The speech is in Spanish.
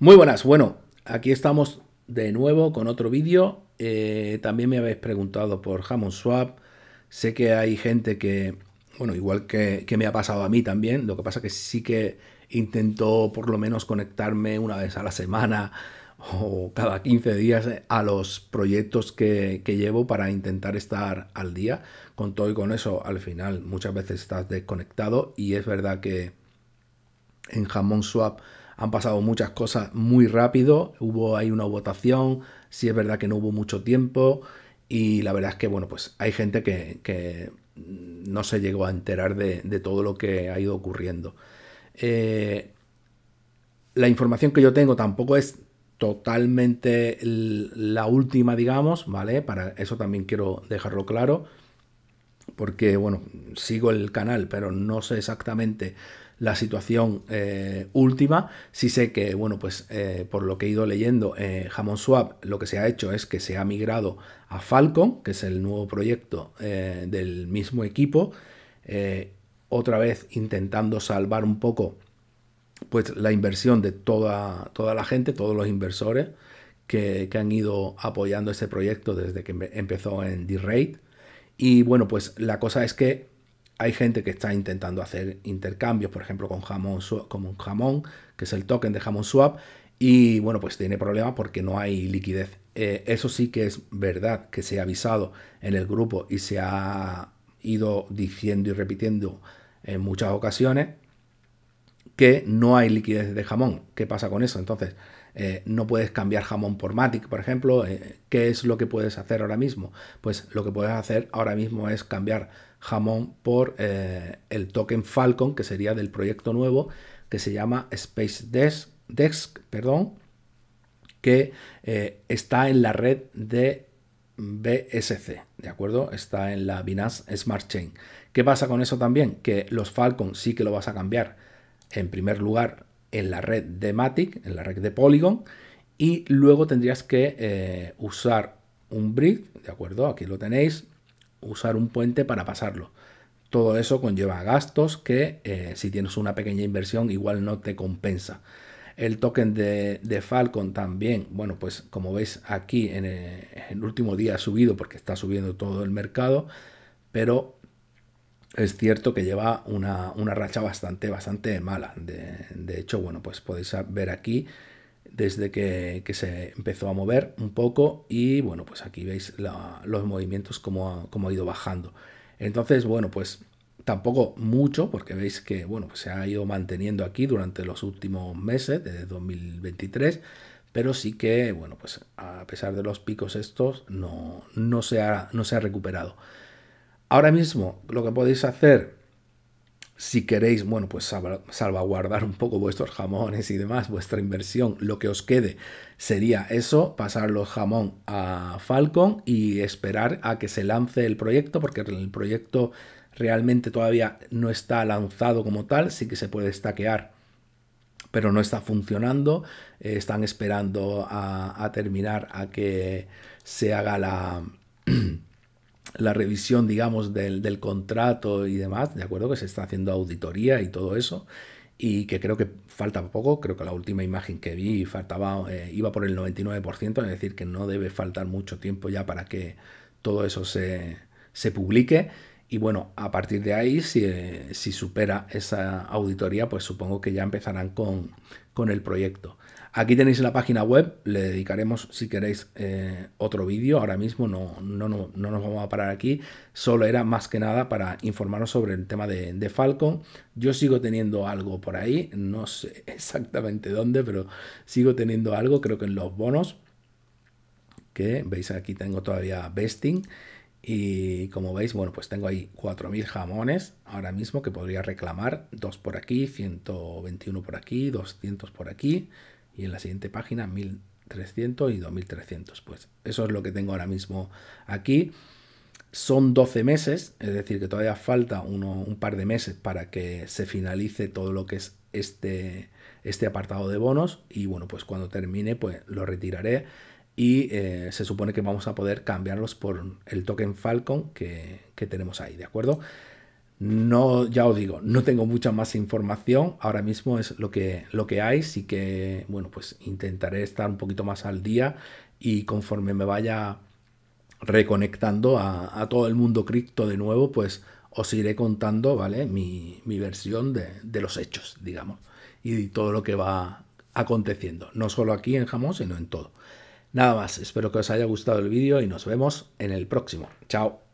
Muy buenas, bueno, aquí estamos de nuevo con otro vídeo. Eh, también me habéis preguntado por Hammond Swap. Sé que hay gente que, bueno, igual que, que, me ha pasado a mí también, lo que pasa que sí que intento por lo menos conectarme una vez a la semana o cada 15 días a los proyectos que, que llevo para intentar estar al día. Con todo y con eso, al final muchas veces estás desconectado y es verdad que en Hammond Swap han pasado muchas cosas muy rápido, hubo ahí una votación, sí es verdad que no hubo mucho tiempo y la verdad es que, bueno, pues hay gente que, no se llegó a enterar de, todo lo que ha ido ocurriendo. Eh, la información que yo tengo tampoco es totalmente la última, digamos, ¿vale? Para eso también quiero dejarlo claro, porque, bueno, sigo el canal, pero no sé exactamente la situación eh, última. si sé que, bueno, pues eh, por lo que he ido leyendo, eh, Jamon Swap lo que se ha hecho es que se ha migrado a Falcon, que es el nuevo proyecto eh, del mismo equipo. otra vez intentando salvar un poco pues la inversión de toda, toda la gente, todos los inversores que, que han ido apoyando ese proyecto desde que empezó en D-Rate. Y bueno, pues la cosa es que hay gente que está intentando hacer intercambios, por ejemplo, con jamón, como jamón, que es el token de jamón swap, y bueno, pues tiene problemas porque no hay liquidez. Eh, eso sí que es verdad que se ha avisado en el grupo y se ha ido diciendo y repitiendo en muchas ocasiones que no hay liquidez de jamón. ¿Qué pasa con eso? Entonces, eh, no puedes cambiar jamón por Matic, por ejemplo. Eh, ¿Qué es lo que puedes hacer ahora mismo? Pues lo que puedes hacer ahora mismo es cambiar jamón por eh, el token Falcon, que sería del proyecto nuevo, que se llama Space Desk, perdón, que está en la red de BSC, ¿de acuerdo? Está en la Binance Smart Chain. ¿Qué pasa con eso también? Que los Falcon sí que lo vas a cambiar en primer lugar en la red de Matic, en la red de Polygon, y luego tendrías que eh, usar un bridge ¿de acuerdo? Aquí lo tenéis, usar un puente para pasarlo. Todo eso conlleva gastos que eh, si tienes una pequeña inversión igual no te compensa. El token de, Falcon también, bueno, pues como veis aquí eh, en el último día ha subido porque está subiendo todo el mercado, pero es cierto que lleva una, racha bastante, bastante mala. De, hecho, bueno, pues podéis ver aquí desde que, se empezó a mover un poco y bueno, pues aquí veis los movimientos como ha, ha ido bajando. Entonces, bueno, pues tampoco mucho, porque veis que bueno, pues se ha ido manteniendo aquí durante los últimos meses de 2023, pero sí que, bueno, pues a pesar de los picos estos, no, no, se, no se ha recuperado. Ahora mismo lo que podéis hacer, si queréis, bueno, pues salvaguardar un poco vuestros jamones y demás, vuestra inversión, lo que os quede sería eso, pasar los jamón a Falcon y esperar a que se lance el proyecto, porque el proyecto realmente todavía no está lanzado como tal, sí que se puede estaquear, pero no está funcionando. Eh, están esperando a, terminar a que se haga la, la revisión, digamos, del, contrato y demás, de acuerdo que se está haciendo auditoría y todo eso, y que creo que falta poco, creo que la última imagen que vi faltaba, eh, iba por el 99%, es decir, que no debe faltar mucho tiempo ya para que todo eso se, publique. Y bueno, a partir de ahí, eh, si, supera esa auditoría, pues supongo que ya empezarán con, con el proyecto. Aquí tenéis la página web, le dedicaremos si queréis eh, otro vídeo, ahora mismo no, no, no, nos vamos a parar aquí, solo era más que nada para informaros sobre el tema de, Falcon. Yo sigo teniendo algo por ahí, no sé exactamente dónde, pero sigo teniendo algo, creo que en los bonos, que veis aquí tengo todavía Besting, Y como veis, bueno, pues tengo ahí 4.000 jamones ahora mismo que podría reclamar, 2 por aquí, 121 por aquí, 200 por aquí, y en la siguiente página 1300 y 2300. Pues eso es lo que tengo ahora mismo aquí. Son 12 meses, es decir, que todavía falta un par de meses para que se finalice todo lo que es este, este apartado de bonos. Y bueno, pues cuando termine, pues lo retiraré. Y eh, se supone que vamos a poder cambiarlos por el token Falcon que, que tenemos ahí, ¿de acuerdo? No, ya os digo, no tengo mucha más información. Ahora mismo es lo que, lo que hay. Sí que, bueno, pues intentaré estar un poquito más al día y conforme me vaya reconectando a, todo el mundo cripto de nuevo, pues os iré contando, ¿vale? Mi, versión de, de, los hechos, digamos, y todo lo que va aconteciendo. No solo aquí en Jamón, sino en todo. Nada más, espero que os haya gustado el vídeo y nos vemos en el próximo. Chao.